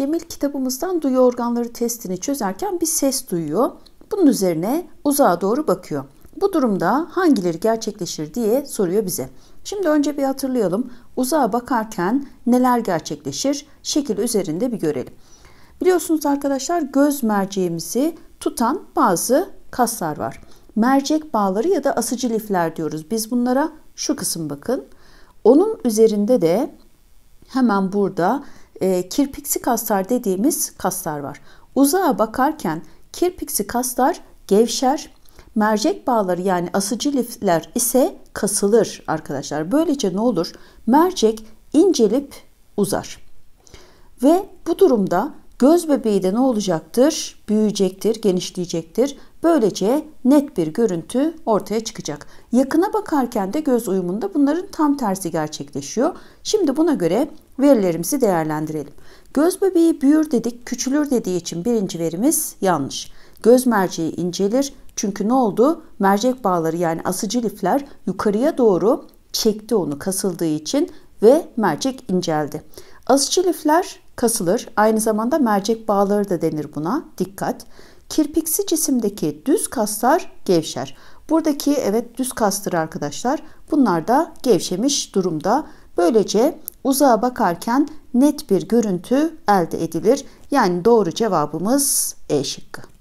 Cemil kitabımızdan duyu organları testini çözerken bir ses duyuyor. Bunun üzerine uzağa doğru bakıyor. Bu durumda hangileri gerçekleşir diye soruyor bize. Şimdi önce bir hatırlayalım. Uzağa bakarken neler gerçekleşir? Şekil üzerinde bir görelim. Biliyorsunuz arkadaşlar göz merceğimizi tutan bazı kaslar var. Mercek bağları ya da asıcı lifler diyoruz. Biz bunlara şu kısım bakın. Onun üzerinde de hemen burada e, kirpiksi kaslar dediğimiz kaslar var. Uzağa bakarken kirpiksi kaslar gevşer, mercek bağları yani asıcı lifler ise kasılır arkadaşlar. Böylece ne olur? Mercek incelip uzar. Ve bu durumda Göz bebeği de ne olacaktır? Büyüyecektir, genişleyecektir. Böylece net bir görüntü ortaya çıkacak. Yakına bakarken de göz uyumunda bunların tam tersi gerçekleşiyor. Şimdi buna göre verilerimizi değerlendirelim. Göz bebeği büyür dedik, küçülür dediği için birinci verimiz yanlış. Göz merceği incelir çünkü ne oldu? Mercek bağları yani asıcı lifler yukarıya doğru çekti onu kasıldığı için ve mercek inceldi. Asıcı lifler kasılır. Aynı zamanda mercek bağları da denir buna. Dikkat. Kirpiksi cisimdeki düz kaslar gevşer. Buradaki evet düz kastır arkadaşlar. Bunlar da gevşemiş durumda. Böylece uzağa bakarken net bir görüntü elde edilir. Yani doğru cevabımız E şıkkı.